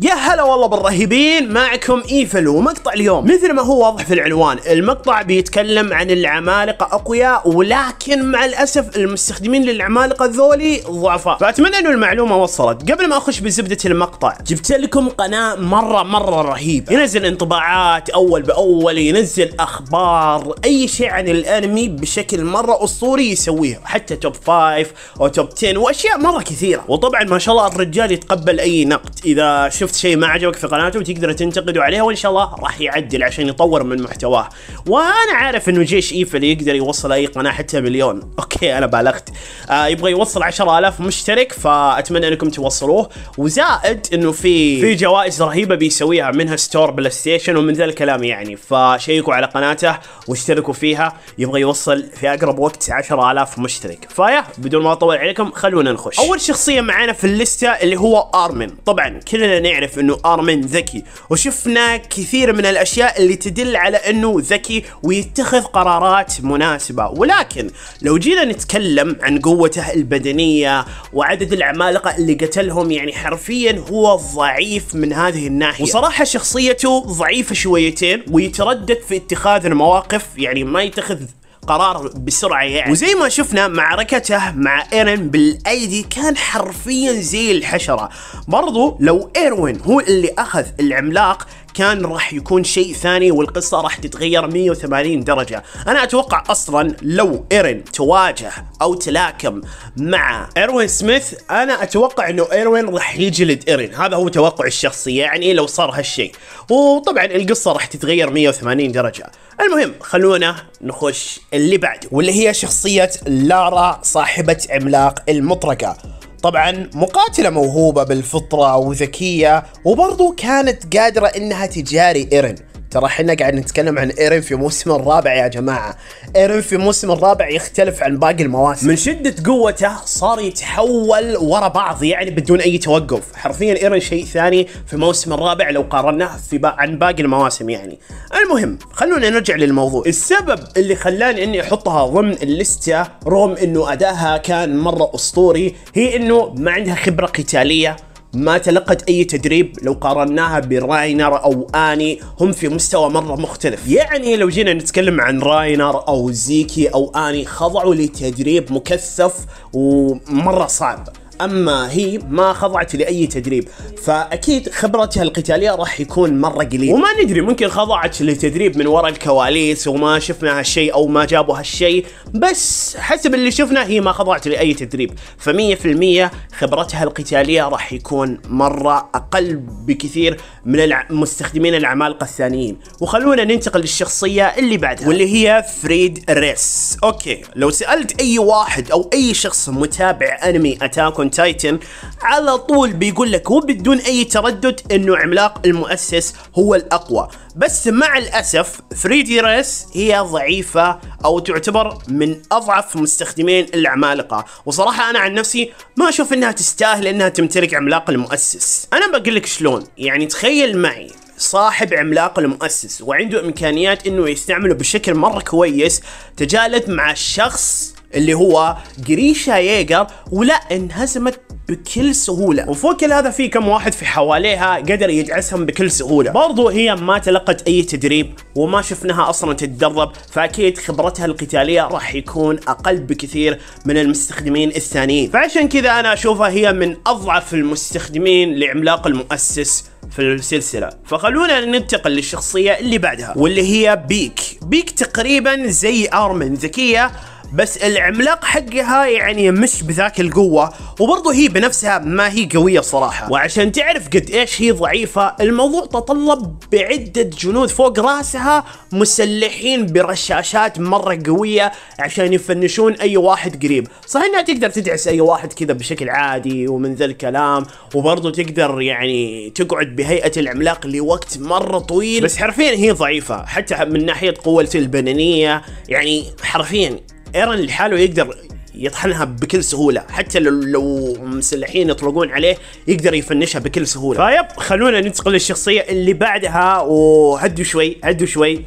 يا هلا والله بالرهيبين معكم ايفل ومقطع اليوم مثل ما هو واضح في العنوان المقطع بيتكلم عن العمالقة اقوياء ولكن مع الاسف المستخدمين للعمالقة ذولي ضعفاء فاتمنى انه المعلومة وصلت قبل ما اخش بزبدة المقطع جبت لكم قناة مرة مرة رهيبة ينزل انطباعات اول باول ينزل اخبار اي شيء عن الانمي بشكل مرة اسطوري يسويها حتى توب 5 او توب 10 واشياء مرة كثيرة وطبعا ما شاء الله الرجال يتقبل اي نقد اذا شفت شيء ما عجبك في قناته وتقدر تنتقده عليها وان شاء الله راح يعدل عشان يطور من محتواه وانا عارف انه جيش ايفل يقدر يوصل اي قناه حتى مليون اوكي انا بالغت آه يبغى يوصل 10000 مشترك فاتمنى انكم توصلوه وزائد انه في في جوائز رهيبه بيسويها منها ستور بلاي ستيشن ومن ذا الكلام يعني فشيكوا على قناته واشتركوا فيها يبغى يوصل في اقرب وقت 10000 مشترك فيا بدون ما اطول عليكم خلونا نخش اول شخصيه معانا في الليسته اللي هو ارمن طبعا كلنا نعرف نعرف انه ارمن ذكي وشفنا كثير من الاشياء اللي تدل على انه ذكي ويتخذ قرارات مناسبة ولكن لو جينا نتكلم عن قوته البدنية وعدد العمالقة اللي قتلهم يعني حرفيا هو ضعيف من هذه الناحية وصراحة شخصيته ضعيفة شويتين ويتردد في اتخاذ المواقف يعني ما يتخذ قرار بسرعه يعني وزي ما شفنا معركته مع ايرن بالايدي كان حرفيا زي الحشره برضو لو ايروين هو اللي اخذ العملاق كان راح يكون شيء ثاني والقصة راح تتغير 180 درجة انا اتوقع اصلا لو ايرين تواجه او تلاكم مع ايروين سميث انا اتوقع انه ايروين راح يجلد ايرين هذا هو توقع الشخصي يعني لو صار هالشيء وطبعا القصة راح تتغير 180 درجة المهم خلونا نخش اللي بعد واللي هي شخصية لارا صاحبة عملاق المطرقة طبعا مقاتلة موهوبة بالفطرة وذكية وبرضو كانت قادرة انها تجاري ايرن ترى احنا قاعد نتكلم عن ايرن في موسم الرابع يا جماعه ايرن في موسم الرابع يختلف عن باقي المواسم من شده قوته صار يتحول ورا بعض يعني بدون اي توقف حرفيا ايرن شيء ثاني في الموسم الرابع لو قارناه في با... عن باقي المواسم يعني المهم خلونا نرجع للموضوع السبب اللي خلاني اني احطها ضمن الليسته رغم انه اداها كان مره اسطوري هي انه ما عندها خبره قتاليه ما تلقت اي تدريب لو قارناها براينر او اني هم في مستوى مره مختلف يعني لو جينا نتكلم عن راينر او زيكي او اني خضعوا لتدريب مكثف ومره صعب اما هي ما خضعت لاي تدريب فاكيد خبرتها القتاليه راح يكون مره قليل وما ندري ممكن خضعت لتدريب من وراء الكواليس وما شفنا هالشيء او ما جابوا هالشيء بس حسب اللي شفنا هي ما خضعت لاي تدريب ف100% خبرتها القتاليه راح يكون مره اقل بكثير من مستخدمين العمالقه الثانيين وخلونا ننتقل للشخصيه اللي بعدها واللي هي فريد ريس اوكي لو سالت اي واحد او اي شخص متابع انمي اتاك اون تايتن على طول بيقول لك وبدون اي تردد انه عملاق المؤسس هو الاقوى بس مع الاسف 3 دي ريس هي ضعيفه او تعتبر من اضعف مستخدمين العمالقه وصراحه انا عن نفسي ما اشوف انها تستاهل انها تمتلك عملاق المؤسس انا بقول لك شلون يعني تخيل معي صاحب عملاق المؤسس وعنده امكانيات انه يستعمله بشكل مره كويس تجالت مع الشخص اللي هو جريشا ييجر ولا انهزمت بكل سهولة وفوق كل هذا في كم واحد في حواليها قدر يدعسهم بكل سهولة برضو هي ما تلقت اي تدريب وما شفناها اصلا تتدرب فاكيد خبرتها القتالية راح يكون اقل بكثير من المستخدمين الثانيين فعشان كذا انا اشوفها هي من اضعف المستخدمين لعملاق المؤسس في السلسلة فخلونا ننتقل للشخصية اللي بعدها واللي هي بيك بيك تقريبا زي ارمن ذكية بس العملاق حقها يعني مش بذاك القوة وبرضه هي بنفسها ما هي قوية صراحة وعشان تعرف قد ايش هي ضعيفة الموضوع تطلب بعدة جنود فوق راسها مسلحين برشاشات مرة قوية عشان يفنشون اي واحد قريب صح انها تقدر تدعس اي واحد كذا بشكل عادي ومن ذا الكلام وبرضه تقدر يعني تقعد بهيئة العملاق لوقت مرة طويل بس حرفيا هي ضعيفة حتى من ناحية قوة البنانيه يعني حرفيا ايرن لحاله يقدر يطحنها بكل سهوله حتى لو لو مسلحين يطلقون عليه يقدر يفنشها بكل سهوله فيب خلونا ننتقل للشخصيه اللي بعدها وهدوا شوي هدوا شوي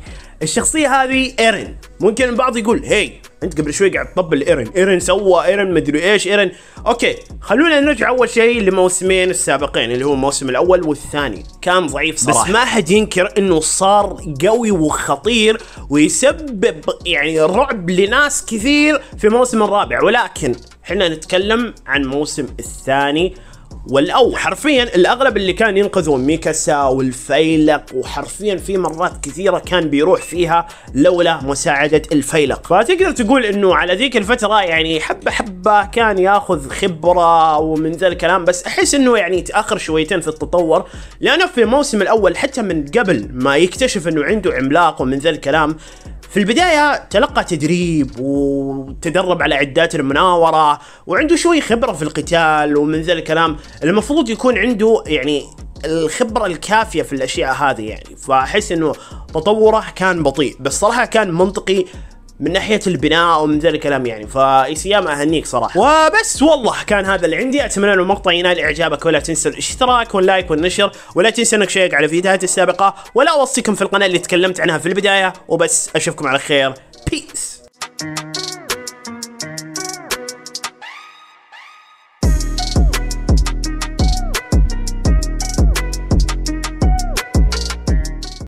الشخصيه هذه ايرن ممكن البعض يقول هي انت قبل شوي قاعد تطبل ايرن ايرن سوى ايرن مدري ايش ايرن اوكي خلونا نرجع اول شيء لموسمين السابقين اللي هو الموسم الاول والثاني كان ضعيف صراحه بس ما حد ينكر انه صار قوي وخطير ويسبب يعني رعب لناس كثير في الموسم الرابع ولكن احنا نتكلم عن الموسم الثاني والاو حرفيا الاغلب اللي كان ينقذون ميكاسا والفيلق وحرفيا في مرات كثيره كان بيروح فيها لولا مساعده الفيلق فتقدر تقول انه على ذيك الفتره يعني حبه حبه كان ياخذ خبره ومن ذا الكلام بس احس انه يعني تاخر شويتين في التطور لانه في الموسم الاول حتى من قبل ما يكتشف انه عنده عملاق ومن ذا الكلام في البداية تلقى تدريب وتدرب على عدات المناورة وعنده شوي خبرة في القتال ومن ذا الكلام المفروض يكون عنده يعني الخبرة الكافية في الأشياء هذه يعني فأحس أنه تطوره كان بطيء بس صراحة كان منطقي من ناحيه البناء ومن ذا الكلام يعني فايسيام اهنيك صراحه وبس والله كان هذا اللي عندي اتمنى ان المقطع ينال اعجابك ولا تنسى الاشتراك واللايك والنشر ولا تنسى انك شيك على فيديوهاتي السابقه ولا اوصيكم في القناه اللي تكلمت عنها في البدايه وبس اشوفكم على خير peace